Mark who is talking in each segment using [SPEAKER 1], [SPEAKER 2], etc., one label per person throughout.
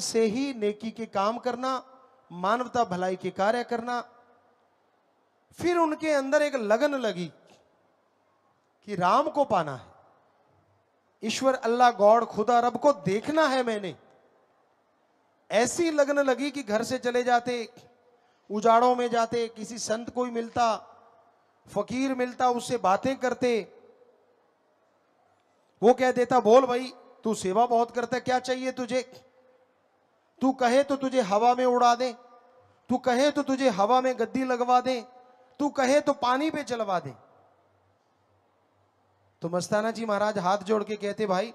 [SPEAKER 1] से ही नेकी के काम करना मानवता भलाई के कार्य करना फिर उनके अंदर एक लगन लगी कि राम को पाना है ईश्वर अल्लाह गौड़ खुदा रब को देखना है मैंने ऐसी लगन लगी कि घर से चले जाते उजाड़ों में जाते किसी संत कोई मिलता फकीर मिलता उससे बातें करते वो कह देता बोल भाई तू सेवा बहुत करता क्या चाहिए तुझे तू कहे तो तुझे हवा में उड़ा दे तू कहे तो तुझे हवा में गद्दी लगवा दे तू कहे तो पानी पे चलवा दे तो मस्ताना जी महाराज हाथ जोड़ के कहते भाई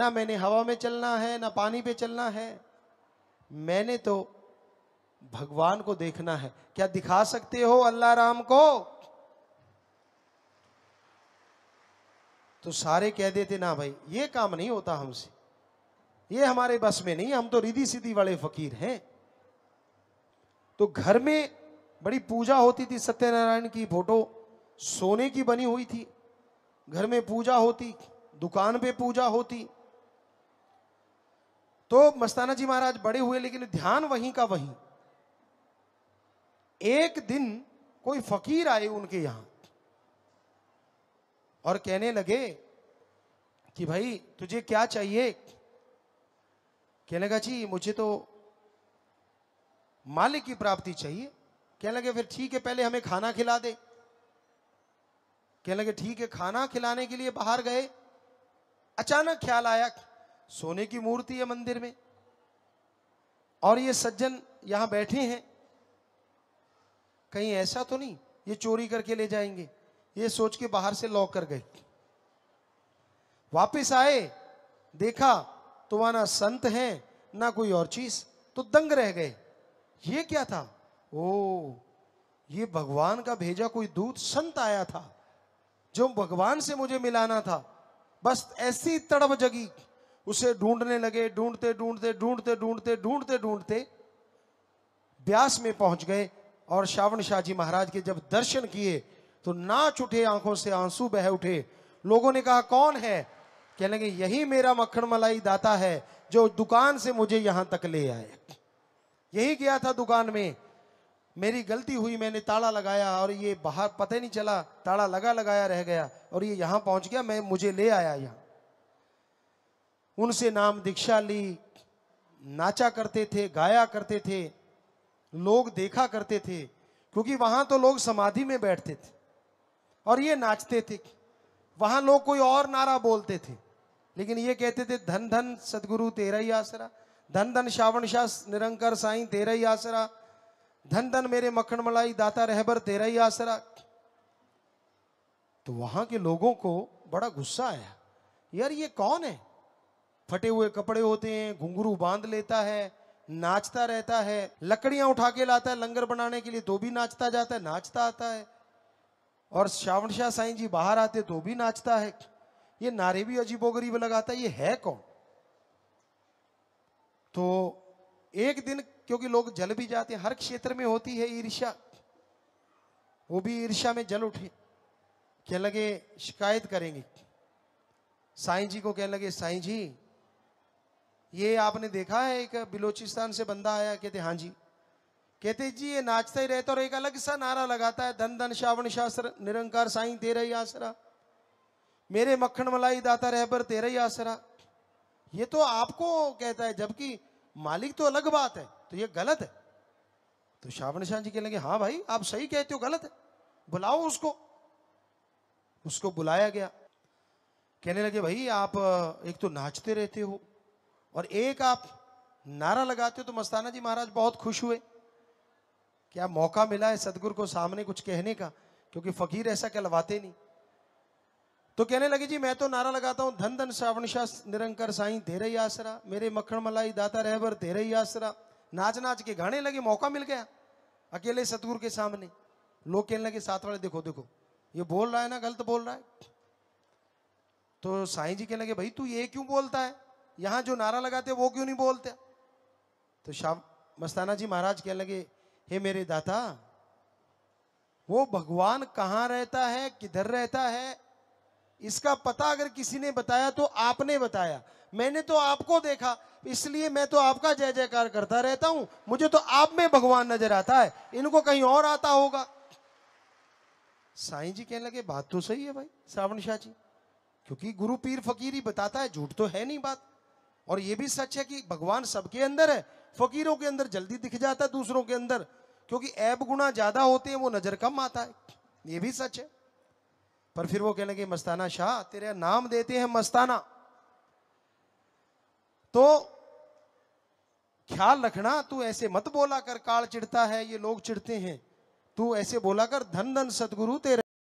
[SPEAKER 1] ना मैंने हवा में चलना है ना पानी पे चलना है मैंने तो भगवान को देखना है क्या दिखा सकते हो अल्लाह राम को तो सारे कह देते ना भाई ये काम नहीं होता हमसे ये हमारे बस में नहीं हम तो रिधि सिद्धि वाले फकीर हैं तो घर में बड़ी पूजा होती थी सत्यनारायण की फोटो सोने की बनी हुई थी घर में पूजा होती दुकान पे पूजा होती तो मस्ताना जी महाराज बड़े हुए लेकिन ध्यान वहीं का वहीं एक दिन कोई फकीर आए उनके यहां और कहने लगे कि भाई तुझे क्या चाहिए कहने लगा जी मुझे तो मालिक की प्राप्ति चाहिए कहने लगे फिर ठीक है पहले हमें खाना खिला दे कहने लगे ठीक है खाना खिलाने के लिए बाहर गए अचानक ख्याल आया सोने की मूर्ति है मंदिर में और ये सज्जन यहां बैठे हैं कहीं ऐसा तो नहीं ये चोरी करके ले जाएंगे ये सोच के बाहर से लॉक कर गए वापस आए देखा तो वहां ना संत है ना कोई और चीज तो दंग रह गए ये क्या था ओ ये भगवान का भेजा कोई दूत संत आया था जो भगवान से मुझे मिलाना था बस ऐसी तड़प जगी उसे ढूंढने लगे ढूंढते ढूंढते ढूंढते ढूंढते ढूंढते ढूंढते ब्यास में पहुंच गए और श्रावण शाह जी महाराज के जब दर्शन किए तो नाच उठे आंखों से आंसू बह उठे लोगों ने कहा कौन है कह लेंगे यही मेरा मक्खन मलाई दाता है जो दुकान से मुझे यहां तक ले आया यही गया था दुकान में मेरी गलती हुई मैंने ताला लगाया और ये बाहर पता नहीं चला ताला लगा लगाया रह गया और ये यहां पहुंच गया मैं मुझे ले आया यहां उनसे नाम दीक्षा ली नाचा करते थे गाया करते थे लोग देखा करते थे क्योंकि वहां तो लोग समाधि में बैठते थे और ये नाचते थे वहां लोग कोई और नारा बोलते थे लेकिन ये कहते थे धन धन सदगुरु तेरा ही आसरा धन धन श्रावण शाह निरंकर साईं तेरा ही आसरा धन धन मेरे मक्खन मलाई दाता रहबर तेरा ही आसरा तो वहां के लोगों को बड़ा गुस्सा आया यार ये कौन है फटे हुए कपड़े होते हैं घुंघरू बांध लेता है नाचता रहता है लकड़ियां उठा के लाता है लंगर बनाने के लिए तो भी नाचता जाता है नाचता आता है और श्रावण शाह साईं जी बाहर आते तो भी नाचता है ये नारे भी अजीबोगरीब लगाता है ये है कौन तो एक दिन क्योंकि लोग जल भी जाते हैं हर क्षेत्र में होती है ईर्ष्या वो भी ईर्ष्या में जल उठे कह लगे शिकायत करेंगे साईं जी को कह लगे साईं जी ये आपने देखा है एक बिलोचिस्तान से बंदा आया कहते हाँ जी कहते जी ये नाचता ही रहता और एक अलग सा नारा लगाता है धन धन श्रावण शास्त्र निरंकार साई तेरा ही आसरा मेरे मक्खन मलाई दाता पर तेरा ही आसरा ये तो आपको कहता है जबकि मालिक तो अलग बात है तो ये गलत है तो श्रावण शाह जी कहने लगे हाँ भाई आप सही कहते हो गलत है बुलाओ उसको उसको बुलाया गया कहने लगे भाई आप एक तो नाचते रहते हो और एक आप नारा लगाते हो तो मस्ताना जी महाराज बहुत खुश हुए क्या मौका मिला है सदगुरु को सामने कुछ कहने का क्योंकि फकीर ऐसा कहलवाते नहीं तो कहने लगे जी मैं तो नारा लगाता हूं धन धन श्रावण शाह निरंकर साई धेरे ही आसरा मेरे मक्खन मलाई दाता रहबर धेरे ही आसरा नाच नाच के गाने लगे मौका मिल गया अकेले सतगुरु के सामने लोग कहने लगे साथ वाले देखो देखो ये बोल रहा है ना गलत बोल रहा है तो साईं जी कहने लगे भाई तू ये क्यों बोलता है यहां जो नारा लगाते वो क्यों नहीं बोलते तो शाह मस्ताना जी महाराज कहने लगे हे मेरे दाता वो भगवान कहाँ रहता है किधर रहता है इसका पता अगर किसी ने बताया तो आपने बताया मैंने तो आपको देखा इसलिए मैं तो आपका जय जयकार करता रहता हूं मुझे तो आप में भगवान नजर आता है इनको कहीं और आता होगा साईं जी कहने लगे बात तो सही है भाई श्रावण शाह जी क्योंकि गुरु पीर फकीर ही बताता है झूठ तो है नहीं बात और ये भी सच है कि भगवान सबके अंदर है फकीरों के अंदर जल्दी दिख जाता है दूसरों के अंदर क्योंकि ऐब गुणा ज्यादा होते हैं वो नजर कम आता है ये भी सच है पर फिर वो कहने लगे मस्ताना शाह तेरे नाम देते हैं मस्ताना तो ख्याल रखना तू ऐसे मत बोला कर काल चिढ़ता है ये लोग चिढ़ते हैं तू ऐसे बोला कर धन धन सदगुरु तेरे